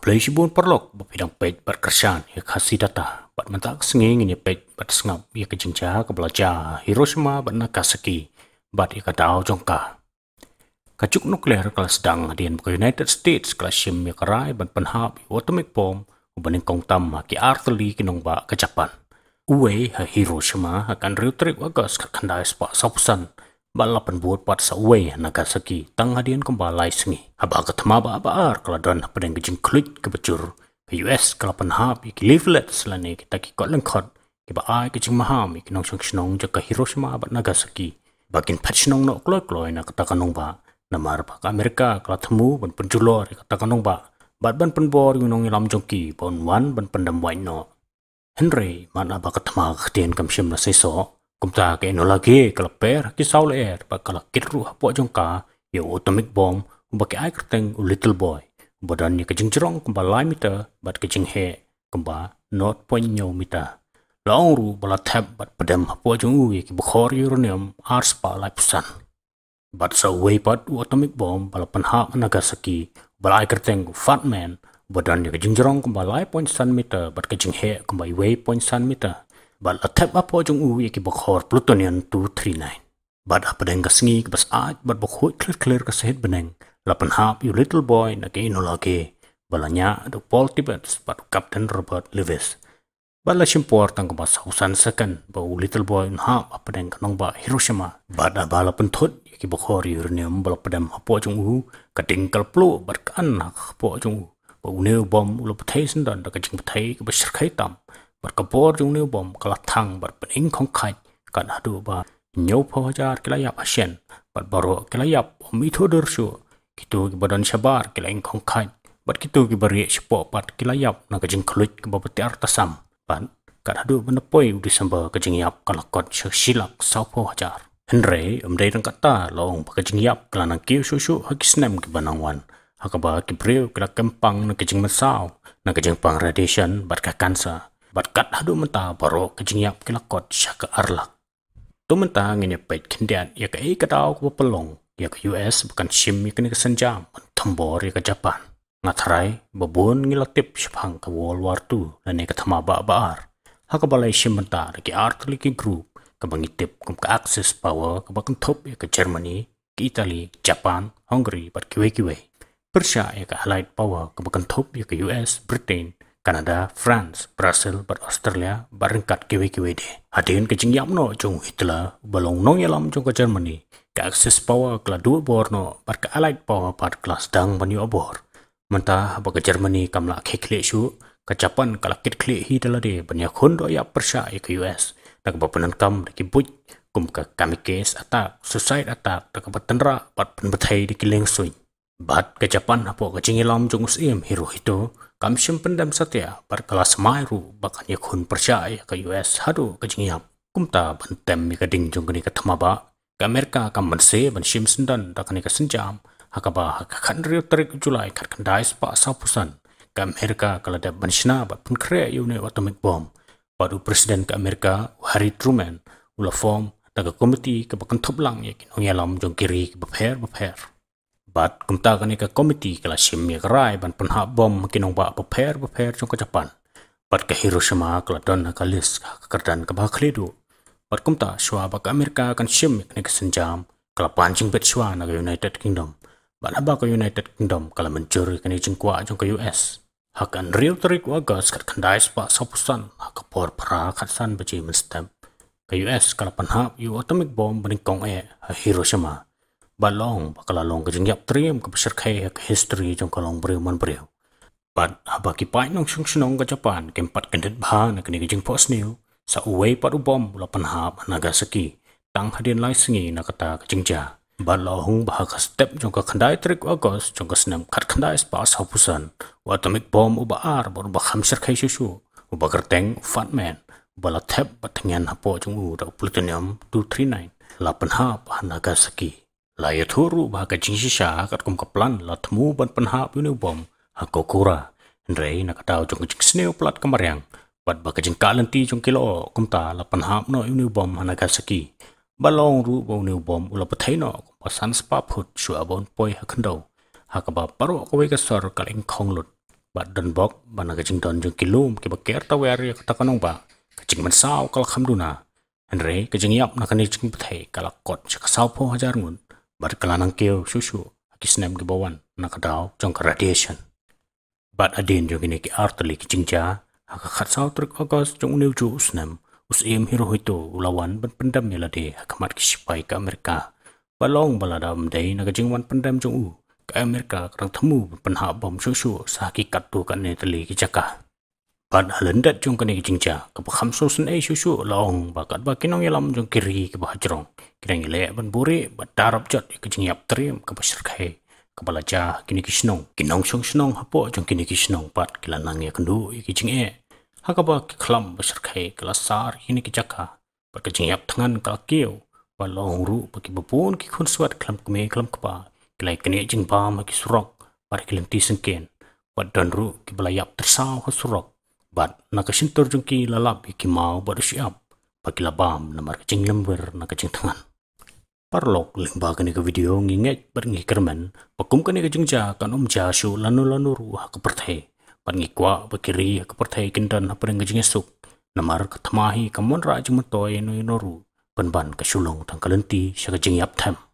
Plasibuan perlok bapidang pet bat kersan ia kasih data bat mentak senging ini pet bat sengap ia kejengja kebelaja Hiroshima bat Nagasaki bat ya kata jongka. Kacuk nuklir kelas sedang adian ke United States kelas sim ya kerai bat penhap atomic bomb ubaning kong tam ki arteli kinong ba ke Japan. Uwe ha Hiroshima akan riutrip agas kakandai sepak sapusan balapan buat pat sawai nagasaki tang hadian kembali sengi aba ketema ba aba ar keladan pedang gejing klik becur ke US kelapan hap ik leaflet selane kita ki kot lengkot ke ba ai gejing maham ik nong sung snong jaka Hiroshima aba Nagasaki bakin pat snong no kloi kloi na kata kanong ba namar ba Amerika kelatemu ban penjulor kata kanong ba bat ban penbor yunong ilam jongki pon wan ban pendam waino Henry mana aba ketema ketian kamsim na seso kumta ke no lagi kalau per saul er pa kala kalau hapua trong cả yo atomic bomb và cái ai kerteng little boy badan ni kejing jerong kumba lai mita bat kejing he kumba not point nyo meter. long ru bala thap bat padam hapua jong u ki bukhor uranium arspa lai pusan bat so way pat atomic bomb bala panha nagasaki bala ai kerteng fat man badan ni kejing jerong kumba lai point san meter, bat kejing he kumba way point san meter bal athep apo jong u ye ki bokhor plutonian 239 bad apadeng kasingi kbas aj bad bokhoy clear clear kasahit beneng lapan hap you little boy na ke inolage balanya do Paul Tibbets bad Captain Robert Lewis bala shimpor tang kebas hausan second ba little boy na hap apadeng kanong ba Hiroshima bad abala pentot ki bokhor uranium bal padam hapo jong u kading kalplo bad kan hapo jong u ba uneu bom ulo pethai sendan da kajing kebas serkai tam berkebor jung niu bom kelathang bar pening khong kan ba nyau pho kelayap asian bar baro kelayap om itu dursu kitu badan sabar keleng khong khai kan bar kitu ki bari sepo pat kelayap na kajing khluit ke babati artasam pan kan hadu benepoi udi samba kajing yap kalakot silak sau pho hajar Henry umdai rang kata long pakajing yap kelanang kiu susu hakisnem ki banangwan hakaba ki breu kelak kempang na kajing masau na kajing pang radiation bar kakansa kat hadu menta paro kejengiap kilakot ke arlak. Tu menta ngini pait kendian ya ke ee kadao ke pepelong ya ke US bukan sim ya kini kesenjam tembor ya ke Japan. Ngatarai babun ngilatip sepang ke World War II dan ya ke tamaba baar. Haka balai sim menta ke Art ke grup ke bangitip ke akses power ke bakan top ya ke Germany ke Italy, Japan, Hungary bat kiwe kiwe. Persia ya ke Allied Power ke bakan top ya ke US, Britain, Kanada, France, Brazil, dan Australia, kiwi kiwi KWKWD. Hadirin kecing yamno jong Hitler balong nong yalam jong ke Germany. Ke akses power kela dua borno bar ke alait power bar kelas dang mani obor. Mentah apa ke Germany kamla kekle su ka Japan kala kitkle hi de banya kondo ya persa ke US. Tak ba penenkam ki buj kum ke kamikes atak suicide attack, tak ba tenra bat penbetai di kileng suin. Bat ke Japan apa ke cingilam jong usim hiru hito kamsim pendam setia perkelas mairu bahkan yakun percaya ke US hadu kejengiam kumta bentem mi kading jong kini ketama ke Amerika kam mense ban shim sendan da kini kesenjam hakaba hakakan riu terik julai kar kendais pa sapusan ke Amerika kalada banshna bat pun krea yune atomic bomb padu presiden ke Amerika Harry Truman ula form daga komiti ke bakan toblang yakin ong yalam jong kiri ke beper beper bat kumta kani ka komiti kala simi karai ban penha bom kinong ba prepare prepare jong kajapan. bat ka Hiroshima kala don ka lis ka kardan ka bakhledu. bat kumta shwa ba ka Amerika kan simi kani ka senjam kala pancing bet shwa na United Kingdom. bat haba ka United Kingdom kala mencuri kani kuat kwa jong ka US. Hakan real terik wagas kat kandais pa sapusan ka por para katsan baji menstem. Ka US kala penha yu atomic bomb kong e Hiroshima balong pakalong ka jeng yap ka pasar kaya ka history jong kalong brew man brew. Pat haba ki pai nong sung sunong ka Japan kempat kendit bah na kini jing pos niu sa uway pat ubom lapan hab Nagasaki tang hadin lai sengi na kata ka jeng ja. Balong bah ka step jong ka kandai trik agos jong ka senam kat kendai spas hapusan. Watamik bom uba ar baru bah hamsir kaya susu uba kerteng fat man. Bala tep batengian hapo jeng u da plutonium 239 lapan hab Nagasaki. La huru thuru ba ka jingsi sha kat kum kaplan la ban penhap ha pinu bom ha Ndrei na katau jong jing sneu plat kamariang. Bat ba ka jing kalan jong kilo kum ta la penhap no inu bom hana ka saki. Ba long ru ba bom ula pathai no kum pa san spa phut shu abon poi ha khando. Ha ka ba paro ka we kal ing khong lut. Bat dan bok ba na don jong kilo ki ba ta ba. Ka man sao kal duna. yap na ka ni jing pathai kala po hajar ngun kelanang keo susu, ki snap gi bawan nakadaw jong ka radiation bat adin jong ni ki artli ki jingja khat khatsau truk agos jong neu ju usnam us em hero hito ulawan ban pendam ni lade hakamat ki sipai ka amerika balong baladam dai naga jingwan pendam jong u ka amerika rang thamu ban ha bom susu sa ki tu kan ne tli ki jaka Bad halendat jong kene jingja ke kham sosen e susu laong bakat bakinong kinong jong kiri ke ba kirang ile ban buri ba darab jot ke jingyap trim ke ba ke bala kini kisnong kinong song snong hapo jong kini kisnong pat kilanang ye kendu ke jing e hakaba ke khlam ba kelasar kini ke jaka ba ke jingyap tangan ka keu ba laong ru ba ki bapun ki khun swat khlam kme khlam kpa kilai kini jing ba ma surok par kilim ti sengken ba don ru ki bala yap tersau surok bat na ka sintor jung ki lalabi ki mau baru siap pagi labam na mar kacing na kacing tangan. Parlok limba kani ka video ngingek bar ngi kermen pakum kani ka jingja kan om jasu lanu lanu ruah ke pertai pan ngikwa bakiri ke pertai kindan na pereng kajing esuk na mar katamahi kamon ra jing matoy no inoru ban ban kasulong tangkalenti sa kajing yap tem.